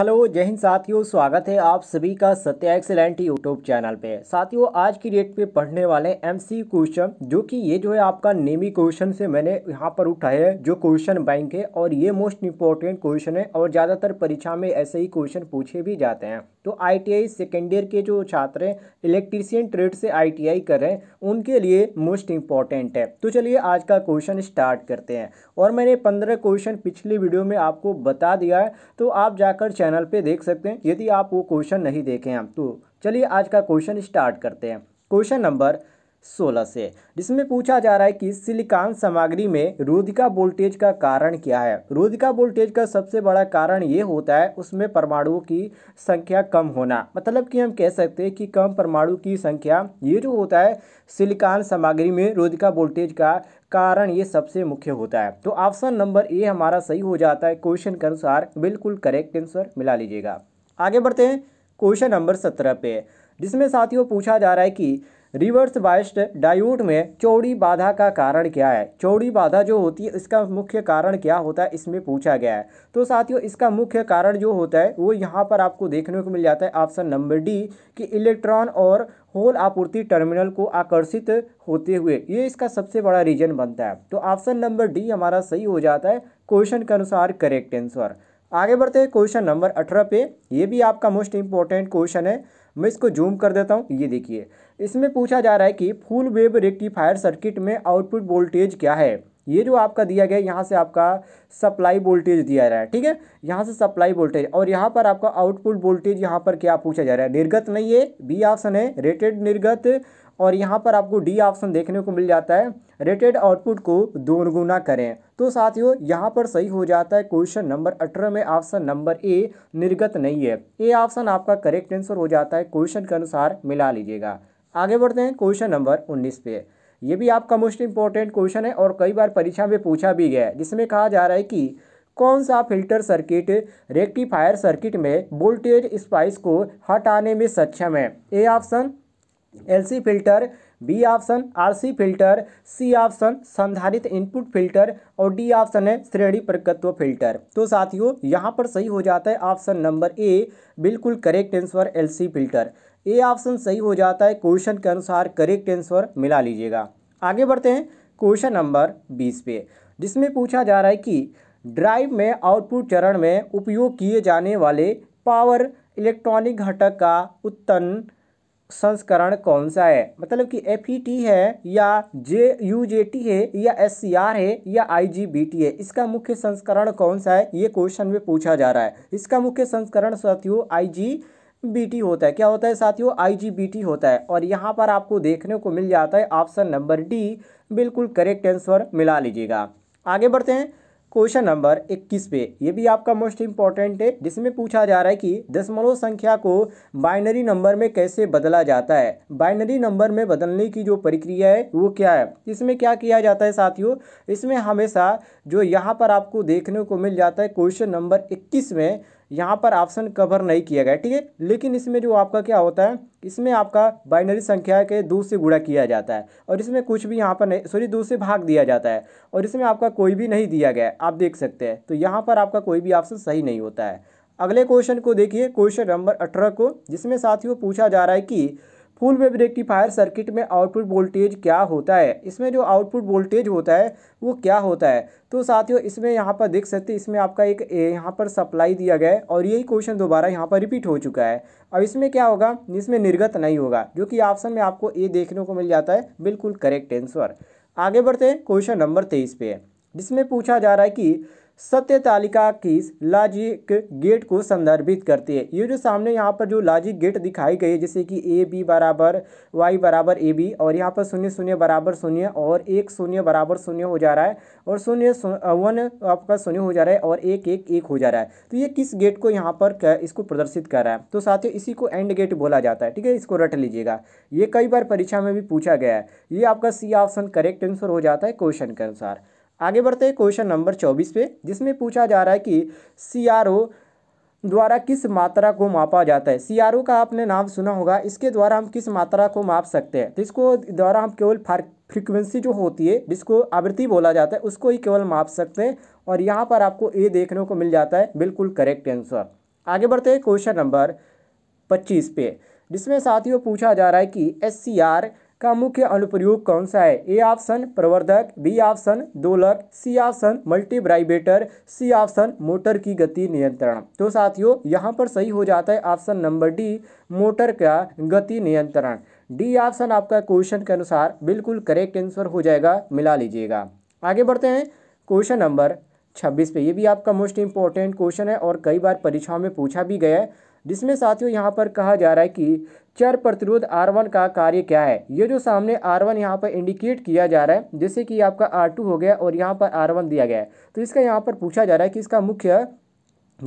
hello जय हिंद साथियों स्वागत है आप सभी का सत्या एक्सेलेंट यूट्यूब चैनल पे साथियों आज की डेट पे पढ़ने वाले एमसी क्वेश्चन जो कि ये जो है आपका नेमी क्वेश्चन से मैंने यहाँ पर उठाया है जो क्वेश्चन बैंक है और ये मोस्ट इंपॉर्टेंट क्वेश्चन है और ज़्यादातर परीक्षा में ऐसे ही क्वेश्चन पूछे भी जाते हैं तो आई सेकेंड ईयर के जो छात्र हैं इलेक्ट्रीशियन ट्रेड से आई कर रहे हैं उनके लिए मोस्ट इम्पॉर्टेंट है तो चलिए आज का क्वेश्चन स्टार्ट करते हैं और मैंने पंद्रह क्वेश्चन पिछली वीडियो में आपको बता दिया है तो आप जाकर चैनल पे देख सकते हैं यदि आप वो क्वेश्चन नहीं देखे हैं तो चलिए आज का क्वेश्चन स्टार्ट करते हैं क्वेश्चन नंबर सोलह से जिसमें पूछा जा रहा है कि सिलिकॉन सामग्री में रुधिका वोल्टेज का कारण क्या है रुधिका वोल्टेज का सबसे बड़ा कारण ये होता है उसमें परमाणुओं की संख्या कम होना मतलब कि हम कह सकते हैं कि कम परमाणु की संख्या ये जो होता है सिलिकॉन सामग्री में रुधिका वोल्टेज का कारण ये सबसे मुख्य होता है तो ऑप्शन नंबर ए हमारा सही हो जाता है क्वेश्चन के अनुसार बिल्कुल करेक्ट आंसर मिला लीजिएगा आगे बढ़ते हैं क्वेश्चन नंबर सत्रह पे जिसमें साथियों पूछा जा रहा है कि रिवर्स बाइस्ट डायोड में चौड़ी बाधा का कारण क्या है चौड़ी बाधा जो होती है इसका मुख्य कारण क्या होता है इसमें पूछा गया है तो साथियों इसका मुख्य कारण जो होता है वो यहाँ पर आपको देखने को मिल जाता है ऑप्शन नंबर डी कि इलेक्ट्रॉन और होल आपूर्ति टर्मिनल को आकर्षित होते हुए ये इसका सबसे बड़ा रीजन बनता है तो ऑप्शन नंबर डी हमारा सही हो जाता है क्वेश्चन के अनुसार करेक्ट आंसर आगे बढ़ते हैं क्वेश्चन नंबर अठारह पे ये भी आपका मोस्ट इंपॉर्टेंट क्वेश्चन है मैं इसको जूम कर देता हूँ ये देखिए इसमें पूछा जा रहा है कि फुल वेव रेक्टिफायर सर्किट में आउटपुट वोल्टेज क्या है ये जो आपका दिया गया यहाँ से आपका सप्लाई वोल्टेज दिया जा रहा है ठीक है यहाँ से सप्लाई वोल्टेज और यहाँ पर आपका आउटपुट वोल्टेज यहाँ पर क्या पूछा जा रहा है निर्गत नहीं है बी ऑप्शन है रेटेड निर्गत और यहाँ पर आपको डी ऑप्शन देखने को मिल जाता है रेटेड आउटपुट को दोगुना करें तो साथियों यहाँ पर सही हो जाता है क्वेश्चन नंबर अठारह में ऑप्शन नंबर ए निर्गत नहीं है ए ऑप्शन आपका करेक्ट आंसर हो जाता है क्वेश्चन के अनुसार मिला लीजिएगा आगे बढ़ते हैं क्वेश्चन नंबर उन्नीस पे ये भी आपका मोस्ट इंपॉर्टेंट क्वेश्चन है और कई बार परीक्षा में पूछा भी गया है जिसमें कहा जा रहा है कि कौन सा फिल्टर सर्किट रेक्टिफायर सर्किट में वोल्टेज स्पाइस को हटाने में सक्षम है A option LC filter B option RC filter C option संधारित इनपुट फिल्टर और डी ऑप्शन है श्रेणी प्रकत्व फिल्टर तो साथियों यहाँ पर सही हो जाता है ऑप्शन नंबर ए बिल्कुल correct answer LC filter A option सही हो जाता है क्वेश्चन के अनुसार करेक्ट आंसर मिला लीजिएगा आगे बढ़ते हैं क्वेश्चन नंबर बीस पे जिसमें पूछा जा रहा है कि ड्राइव में आउटपुट चरण में उपयोग किए जाने वाले पावर इलेक्ट्रॉनिक घटक का उत्तन संस्करण कौन सा है मतलब कि एफ e है या जे यू जे टी है या एस सी है या आई जी बी टी है इसका मुख्य संस्करण कौन सा है ये क्वेश्चन में पूछा जा रहा है इसका मुख्य संस्करण साथियों आई जी बीटी होता है क्या होता है साथियों आईजीबीटी होता है और यहाँ पर आपको देखने को मिल जाता है ऑप्शन नंबर डी बिल्कुल करेक्ट आंसर मिला लीजिएगा आगे बढ़ते हैं क्वेश्चन नंबर इक्कीस पे ये भी आपका मोस्ट इंपॉर्टेंट है जिसमें पूछा जा रहा है कि दशमलव संख्या को बाइनरी नंबर में कैसे बदला जाता है बाइनरी नंबर में बदलने की जो प्रक्रिया है वो क्या है इसमें क्या किया जाता है साथियों इसमें हमेशा जो यहाँ पर आपको देखने को मिल जाता है क्वेश्चन नंबर इक्कीस में यहाँ पर ऑप्शन कवर नहीं किया गया ठीक है लेकिन इसमें जो आपका क्या होता है इसमें आपका बाइनरी संख्या के दो से गुणा किया जाता है और इसमें कुछ भी यहाँ पर नहीं सॉरी दो से भाग दिया जाता है और इसमें आपका कोई भी नहीं दिया गया आप देख सकते हैं तो यहाँ पर आपका कोई भी ऑप्शन सही नहीं होता है अगले क्वेश्चन को देखिए क्वेश्चन नंबर अठारह को जिसमें साथियों पूछा जा रहा है कि फुल वेव रेक्टिफायर सर्किट में आउटपुट वोल्टेज क्या होता है इसमें जो आउटपुट वोल्टेज होता है वो क्या होता है तो साथियों इसमें यहाँ पर देख सकते हैं इसमें आपका एक यहाँ पर सप्लाई दिया गया है और यही क्वेश्चन दोबारा यहाँ पर रिपीट हो चुका है अब इसमें क्या होगा इसमें निर्गत नहीं होगा जो कि ऑप्शन में आपको ये देखने को मिल जाता है बिल्कुल करेक्ट आंसर आगे बढ़ते हैं क्वेश्चन नंबर तेईस पे जिसमें पूछा जा रहा है कि सत्य तालिका की लॉजिक गेट को संदर्भित करती है ये जो सामने यहाँ पर जो लॉजिक गेट दिखाई गई है जैसे कि ए बी बराबर वाई बराबर ए बी और यहाँ पर शून्य शून्य बराबर शून्य और एक शून्य बराबर शून्य हो जा रहा है और शून्य वन आपका शून्य हो जा रहा है और एक एक एक हो जा रहा है तो ये किस गेट को यहाँ पर इसको प्रदर्शित कर रहा है तो साथ ही इसी को एंड गेट बोला जाता है ठीक है इसको रट लीजिएगा ये कई बार परीक्षा में भी पूछा गया है ये आपका सी ऑप्शन करेक्ट आंसर हो जाता है क्वेश्चन के अनुसार आगे बढ़ते हैं क्वेश्चन नंबर चौबीस पे जिसमें पूछा जा रहा है कि सी द्वारा किस मात्रा को मापा जाता है सी का आपने नाम सुना होगा इसके द्वारा हम किस मात्रा को माप सकते हैं तो इसको द्वारा हम केवल फ्रिक्वेंसी जो होती है जिसको आवृत्ति बोला जाता है उसको ही केवल माप सकते हैं और यहाँ पर आपको ए देखने को मिल जाता है बिल्कुल करेक्ट आंसर आगे बढ़ते हैं क्वेश्चन नंबर पच्चीस पे जिसमें साथियों पूछा जा रहा है कि एस सी आर का मुख्य अनुप्रयोग कौन सा है ए ऑप्शन प्रवर्धक बी ऑप्शन दोलक C option multivibrator C option motor की गति नियंत्रण तो साथियों यहाँ पर सही हो जाता है ऑप्शन नंबर डी मोटर का गति नियंत्रण डी ऑप्शन आपका क्वेश्चन के अनुसार बिल्कुल करेक्ट आंसर हो जाएगा मिला लीजिएगा आगे बढ़ते हैं क्वेश्चन नंबर छब्बीस पे ये भी आपका मोस्ट इम्पॉर्टेंट क्वेश्चन है और कई बार परीक्षाओं में पूछा भी गया है जिसमें साथियों यहाँ पर कहा जा रहा है कि चर प्रतिरोध R1 का कार्य क्या है ये जो सामने R1 वन यहाँ पर इंडिकेट किया जा रहा है जैसे कि आपका R2 हो गया और यहाँ पर R1 दिया गया है तो इसका यहाँ पर पूछा जा रहा है कि इसका मुख्य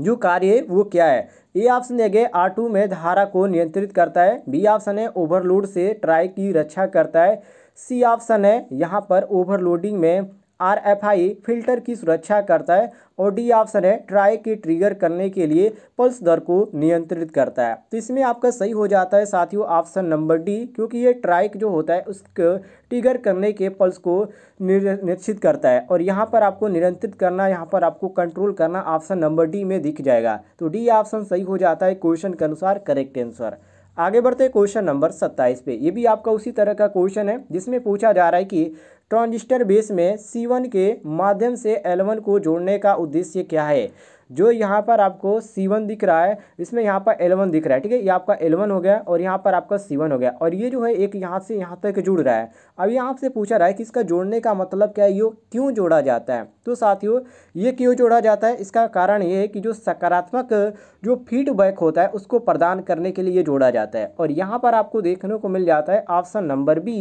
जो कार्य है वो क्या है ए ऑप्शन दिया गया आर टू में धारा को नियंत्रित करता है बी ऑप्शन है ओवरलोड से ट्राई की रक्षा करता है सी ऑप्शन है यहाँ पर ओवरलोडिंग में आरएफआई फिल्टर की सुरक्षा करता है और डी ऑप्शन है ट्राई की ट्रिगर करने के लिए पल्स दर को नियंत्रित करता है तो इसमें आपका सही हो जाता है साथियों ऑप्शन नंबर डी क्योंकि ये ट्राइक जो होता है उसको ट्रिगर करने के पल्स को निश्चित करता है और यहाँ पर आपको नियंत्रित करना यहाँ पर आपको कंट्रोल करना ऑप्शन नंबर डी में दिख जाएगा तो डी ऑप्शन सही हो जाता है क्वेश्चन के अनुसार करेक्ट आंसर आगे बढ़ते क्वेश्चन नंबर सत्ताईस पे ये भी आपका उसी तरह का क्वेश्चन है जिसमें पूछा जा रहा है कि ट्रांजिस्टर बेस में C1 के माध्यम से L1 को जोड़ने का उद्देश्य क्या है जो यहाँ पर आपको C1 दिख रहा है इसमें यहाँ पर L1 दिख रहा है ठीक है ये आपका L1 हो गया और यहाँ पर आपका C1 हो गया और ये जो है एक यहाँ से यहाँ तक जुड़ रहा है अब यहाँ आपसे पूछा रहा है कि इसका जोड़ने का मतलब क्या है ये क्यों जोड़ा जाता है तो साथियों ये क्यों जोड़ा जाता है इसका कारण ये है कि जो सकारात्मक जो फीडबैक होता है उसको प्रदान करने के लिए ये जोड़ा जाता है और यहाँ पर आपको देखने को मिल जाता है ऑप्शन नंबर बी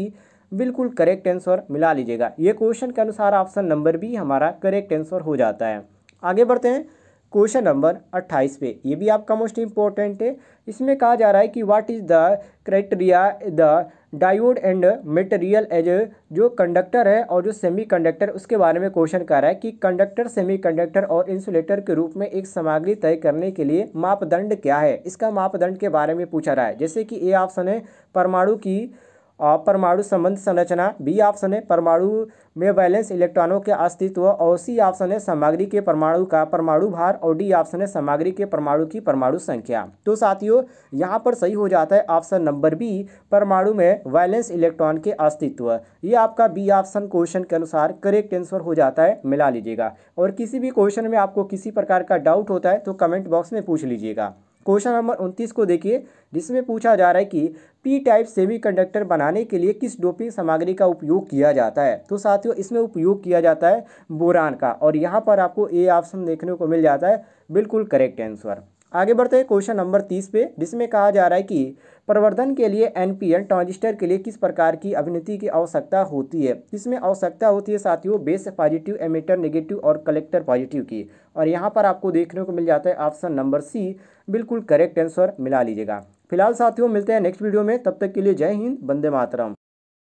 बिल्कुल करेक्ट आंसर मिला लीजिएगा ये क्वेश्चन के अनुसार ऑप्शन नंबर बी हमारा करेक्ट आंसर हो जाता है आगे बढ़ते हैं क्वेश्चन नंबर 28 पे ये भी आपका मोस्ट इंपॉर्टेंट है इसमें कहा जा रहा है कि what is the criteria the diode and material as जो कंडक्टर है और जो सेमीकंडक्टर उसके बारे में क्वेश्चन कर रहा है कि कंडक्टर सेमीकंडक्टर और इंसुलेटर के रूप में एक सामग्री तय करने के लिए मापदंड क्या है इसका मापदंड के बारे में पूछा रहा है जैसे कि ए ऑप्शन है परमाणु की परमाणु संबंध संरचना बी ऑप्शन है परमाणु में बैलेंस इलेक्ट्रॉनों के अस्तित्व और सी ऑप्शन है सामग्री के परमाणु का परमाणु भार और डी ऑप्शन है सामग्री के परमाणु की परमाणु संख्या तो साथियों यहाँ पर सही हो जाता है ऑप्शन नंबर बी परमाणु में वैलेंस इलेक्ट्रॉन के अस्तित्व ये आपका बी ऑप्शन क्वेश्चन के अनुसार करेक्ट आंसर हो जाता है मिला लीजिएगा और किसी भी क्वेश्चन में आपको किसी प्रकार का डाउट होता है तो कमेंट बॉक्स में पूछ लीजिएगा क्वेश्चन नंबर उनतीस को देखिए जिसमें पूछा जा रहा है कि पी टाइप सेमीकंडक्टर बनाने के लिए किस डोपिंग सामग्री का उपयोग किया जाता है तो साथियों इसमें उपयोग किया जाता है बोरान का और यहाँ पर आपको ए ऑप्शन देखने को मिल जाता है बिल्कुल करेक्ट आंसर आगे बढ़ते हैं क्वेश्चन नंबर तीस पे जिसमें कहा जा रहा है कि प्रवर्धन के लिए एनपीएन ट्रांजिस्टर के लिए किस प्रकार की अभिनति की आवश्यकता होती है इसमें आवश्यकता होती है साथियों बेस पॉजिटिव एमिटर नेगेटिव और कलेक्टर पॉजिटिव की और यहाँ पर आपको देखने को मिल जाता है ऑप्शन नंबर सी बिल्कुल करेक्ट आंसर मिला लीजिएगा फिलहाल साथियों मिलते हैं नेक्स्ट वीडियो में तब तक के लिए जय हिंद बंदे मातरम